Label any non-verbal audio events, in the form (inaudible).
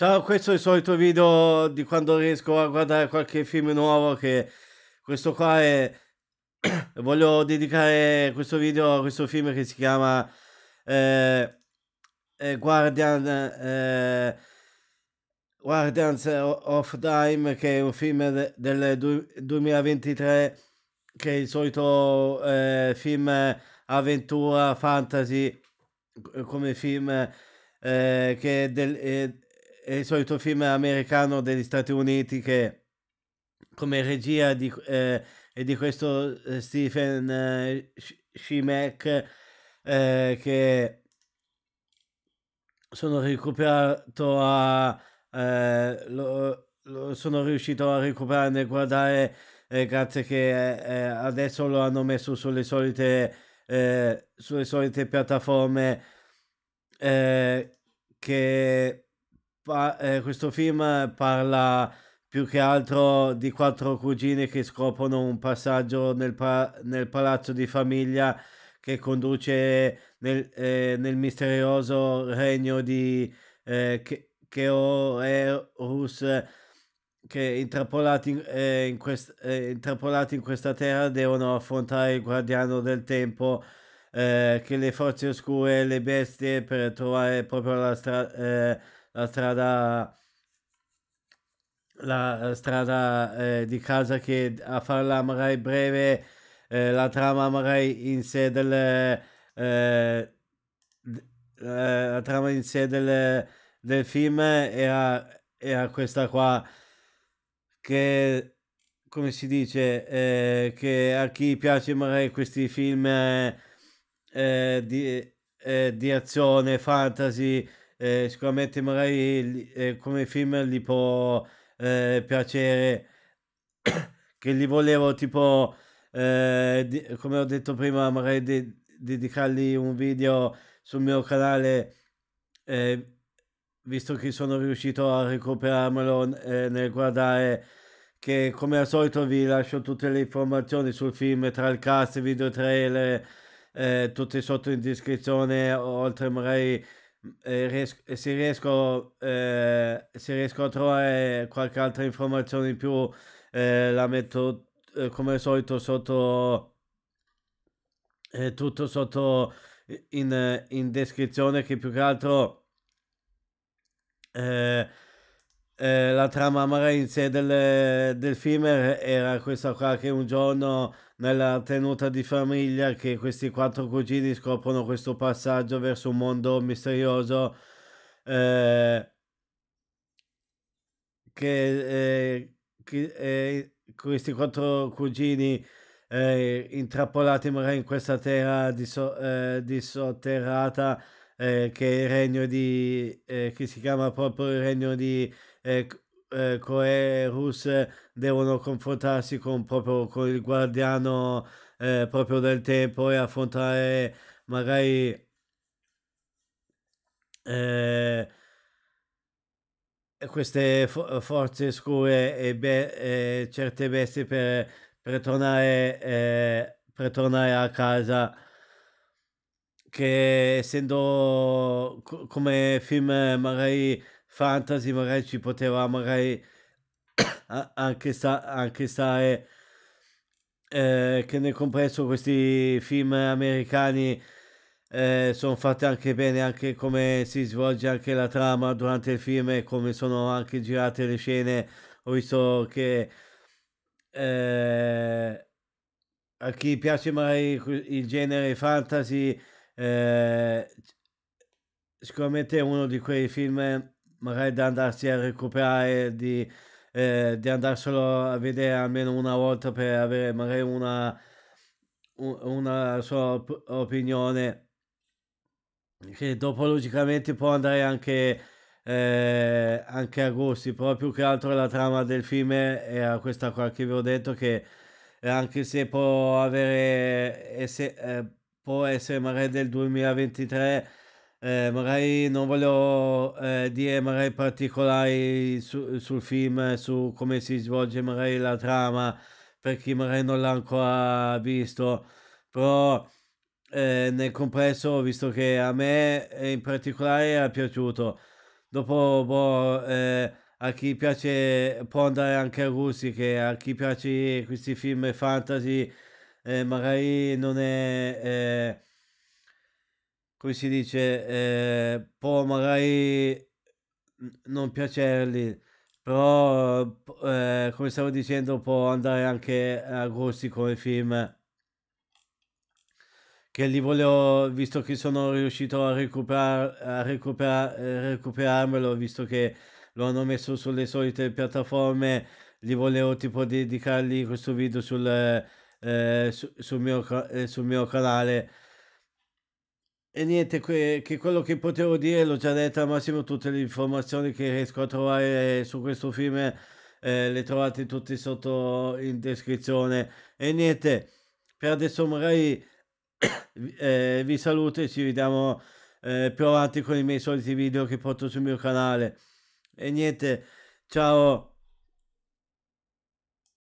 Ciao, questo è il solito video di quando riesco a guardare qualche film nuovo che questo qua è... (clears throat) Voglio dedicare questo video a questo film che si chiama eh, eh, Guardian, eh, Guardians of Time che è un film de del 2023 che è il solito eh, film avventura, fantasy come film eh, che è del eh, è il solito film americano degli Stati Uniti che come regia di, eh, di questo eh, Stephen eh, eh che sono recuperato a eh, lo, lo sono riuscito a recuperare e guardare eh, grazie che adesso lo hanno messo sulle solite sulle solite piattaforme che pa- eh, questo film parla più che altro di quattro cugine che scoprono un passaggio nel, pa- nel palazzo di famiglia che conduce nel, eh, nel misterioso regno di eh, che- Cheoerus che intrappolati, eh, in quest- eh, intrappolati in questa terra devono affrontare il guardiano del tempo eh, che le forze oscure e le bestie per trovare proprio la strada eh, la strada la eh, strada eh, di casa che a farla magari breve eh, la trama magari in sé del eh, eh la trama in sé del, del film era, era questa qua che come si dice eh, che a chi piace magari questi film di, di azione fantasy eh, sicuramente magari eh, come film gli può eh, piacere (coughs) che gli volevo tipo eh, di, come ho detto prima magari de- dedicargli un video sul mio canale eh, visto che sono riuscito a recuperarmelo eh, nel guardare che come al solito vi lascio tutte le informazioni sul film tra il cast, video trailer, eh, tutte sotto in descrizione, oltre magari e ries- se, riesco, eh, se riesco a trovare qualche altra informazione in più, eh, la metto eh, come al solito sotto eh, tutto sotto in, in, descrizione che più che altro eh, eh, la trama amarense del, del film era questa qua che un giorno nella tenuta di famiglia che questi quattro cugini scoprono questo passaggio verso un mondo misterioso eh, che, eh, che eh, questi quattro cugini eh, intrappolati magari in questa terra disso, eh, disotterrata eh, che è il regno di che si chiama proprio il regno di eh, eh, Rus devono confrontarsi con, proprio con il guardiano eh, proprio del tempo e affrontare magari eh, queste for forze scure e, be e certe bestie per, per tornare, eh, per tornare a casa che essendo co come film magari fantasy magari ci poteva magari anche, sta, anche stare eh, che nel complesso questi film americani eh, sono fatti anche bene anche come si svolge anche la trama durante il film e come sono anche girate le scene ho visto che eh, a chi piace magari il genere fantasy eh, sicuramente è uno di quei film magari da andarsi a recuperare, di, eh, di andarselo a vedere almeno una volta per avere magari una, una sua op- opinione che dopo logicamente può andare anche, eh, anche a gusti, però più che altro la trama del film era questa qua che vi ho detto che anche se può avere, esse, eh, può essere magari del 2023 eh, magari non voglio eh, dire magari particolari su- sul film, su come si svolge magari la trama, per chi magari non l'ha ancora visto, però eh, nel complesso, visto che a me eh, in particolare è piaciuto, dopo boh, eh, a chi piace può andare anche a Russi, che a chi piace questi film fantasy eh, magari non è eh, come si dice, eh, può magari non piacerli, però eh, come stavo dicendo può andare anche a gusti come film che li volevo visto che sono riuscito a, recuperar, a recuperar, eh, recuperarmelo visto che lo hanno messo sulle solite piattaforme li volevo tipo dedicargli questo video sul, eh, su, sul, mio, eh, sul mio canale e niente, que- che quello che potevo dire, l'ho già detto al massimo, tutte le informazioni che riesco a trovare eh, su questo film eh, le trovate tutte sotto in descrizione. E niente, per adesso magari (coughs) eh, vi saluto e ci vediamo eh, più avanti con i miei soliti video che porto sul mio canale. E niente, ciao!